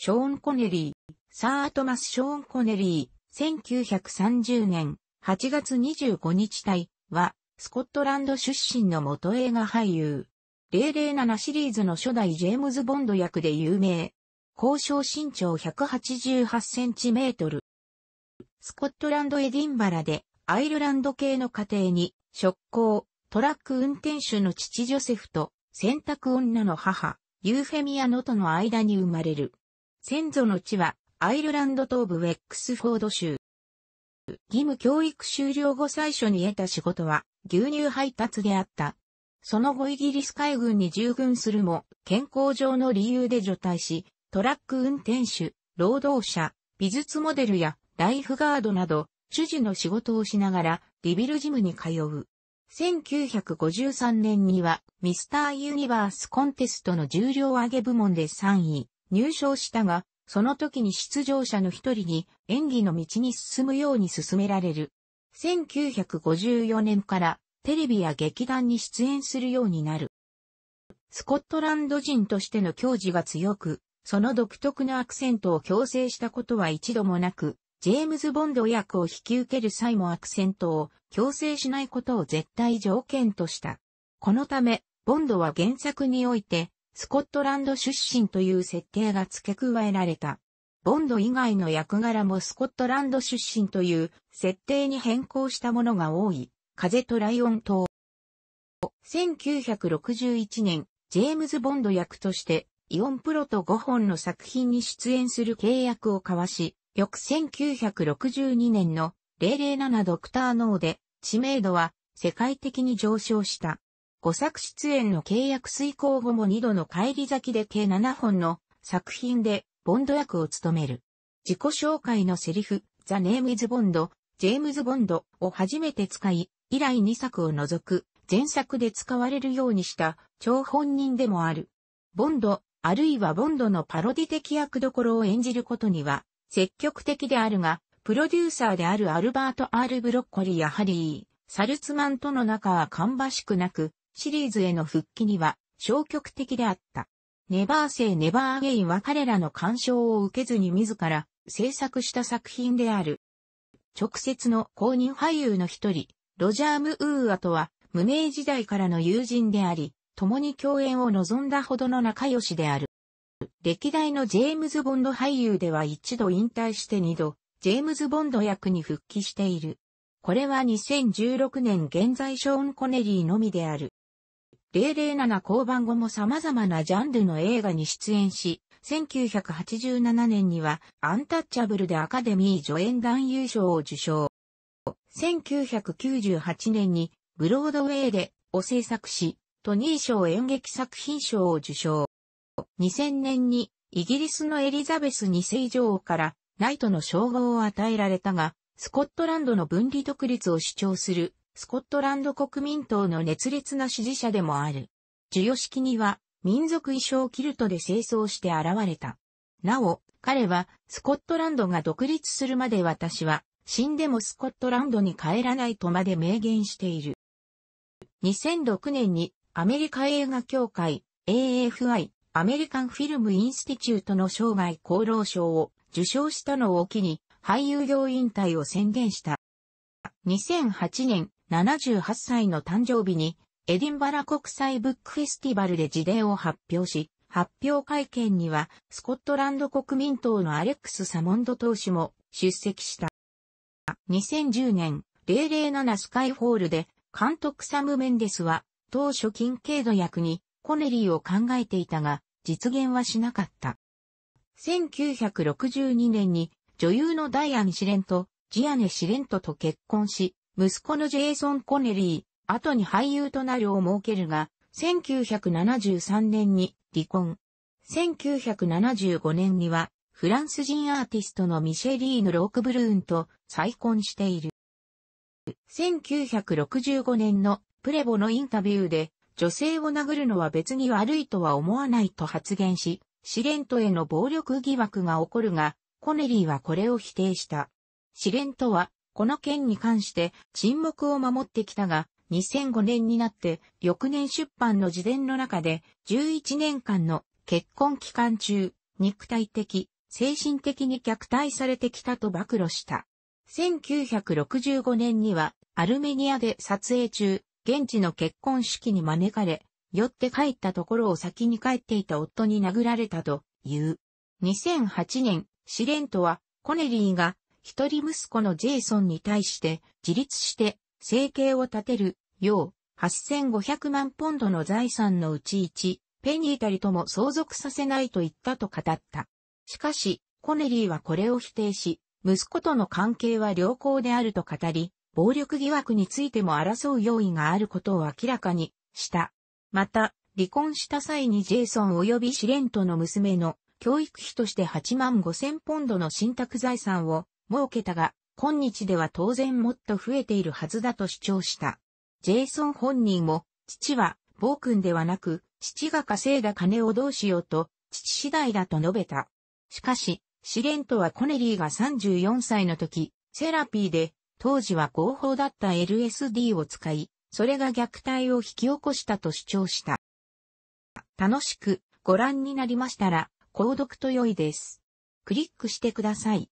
ショーン・コネリー、サー・トマス・ショーン・コネリー、1930年8月25日隊は、スコットランド出身の元映画俳優。007シリーズの初代ジェームズ・ボンド役で有名。交渉身長188センチメートル。スコットランド・エディンバラで、アイルランド系の家庭に、職工、トラック運転手の父ジョセフと、洗濯女の母、ユーフェミアノとの間に生まれる。先祖の地は、アイルランド東部ウェックスフォード州。義務教育終了後最初に得た仕事は、牛乳配達であった。その後イギリス海軍に従軍するも、健康上の理由で除隊し、トラック運転手、労働者、美術モデルやライフガードなど、主事の仕事をしながら、リビルジムに通う。1953年には、ミスターユニバースコンテストの重量上げ部門で3位。入賞したが、その時に出場者の一人に演技の道に進むように進められる。1954年からテレビや劇団に出演するようになる。スコットランド人としての矜持が強く、その独特なアクセントを強制したことは一度もなく、ジェームズ・ボンド役を引き受ける際もアクセントを強制しないことを絶対条件とした。このため、ボンドは原作において、スコットランド出身という設定が付け加えられた。ボンド以外の役柄もスコットランド出身という設定に変更したものが多い。風とライオン島。1961年、ジェームズ・ボンド役として、イオンプロと5本の作品に出演する契約を交わし、翌1962年の007ドクターノーで知名度は世界的に上昇した。5作出演の契約遂行後も2度の帰り咲きで計7本の作品でボンド役を務める。自己紹介のセリフ、ザ・ネーム・イズ・ボンド、ジェームズ・ボンドを初めて使い、以来2作を除く前作で使われるようにした超本人でもある。ボンド、あるいはボンドのパロディ的役どころを演じることには積極的であるが、プロデューサーであるアルバート・アール・ブロッコリーやハリー、サルツマンとの仲は芳しくなく、シリーズへの復帰には消極的であった。ネバーセイ・ネバー・アゲインは彼らの干渉を受けずに自ら制作した作品である。直接の公認俳優の一人、ロジャー・ムウーアとは、無名時代からの友人であり、共に共演を望んだほどの仲良しである。歴代のジェームズ・ボンド俳優では一度引退して二度、ジェームズ・ボンド役に復帰している。これは2016年現在ショーン・コネリーのみである。007降板後も様々なジャンルの映画に出演し、1987年にはアンタッチャブルでアカデミー助演男優賞を受賞。1998年にブロードウェイでを制作し、トニー賞演劇作品賞を受賞。2000年にイギリスのエリザベス2世女王からナイトの称号を与えられたが、スコットランドの分離独立を主張するスコットランド国民党の熱烈な支持者でもある。授与式には、民族衣装キルトで清掃して現れた。なお、彼は、スコットランドが独立するまで私は、死んでもスコットランドに帰らないとまで明言している。2006年に、アメリカ映画協会、AFI、アメリカンフィルムインスティチュートの生涯功労賞を受賞したのを機に、俳優業引退を宣言した。2008年、78歳の誕生日に、エディンバラ国際ブックフェスティバルで辞令を発表し、発表会見には、スコットランド国民党のアレックス・サモンド党首も出席した。2010年、007スカイホールで、監督サム・メンデスは、当初金経度役に、コネリーを考えていたが、実現はしなかった。1962年に、女優のダイアン・シレント、ジアネ・シレントと結婚し、息子のジェイソン・コネリー、後に俳優となるを設けるが、1973年に離婚。1975年には、フランス人アーティストのミシェリーヌ・ロークブルーンと再婚している。1965年のプレボのインタビューで、女性を殴るのは別に悪いとは思わないと発言し、シレントへの暴力疑惑が起こるが、コネリーはこれを否定した。シレントはこの件に関して沈黙を守ってきたが、2005年になって翌年出版の自伝の中で11年間の結婚期間中、肉体的、精神的に虐待されてきたと暴露した。1965年にはアルメニアで撮影中、現地の結婚式に招かれ、寄って帰ったところを先に帰っていた夫に殴られたという。2008年、シレントはコネリーが一人息子のジェイソンに対して自立して生計を立てるよう8500万ポンドの財産のうち1ペニータリとも相続させないと言ったと語った。しかし、コネリーはこれを否定し、息子との関係は良好であると語り、暴力疑惑についても争う用意があることを明らかにした。また、離婚した際にジェイソン及びシレントの娘の教育費として8万5 0ポンドの信託財産を設けたが、今日では当然もっと増えているはずだと主張した。ジェイソン本人も、父は、暴君ではなく、父が稼いだ金をどうしようと、父次第だと述べた。しかし、シレントはコネリーが34歳の時、セラピーで、当時は合法だった LSD を使い、それが虐待を引き起こしたと主張した。楽しくご覧になりましたら、購読と良いです。クリックしてください。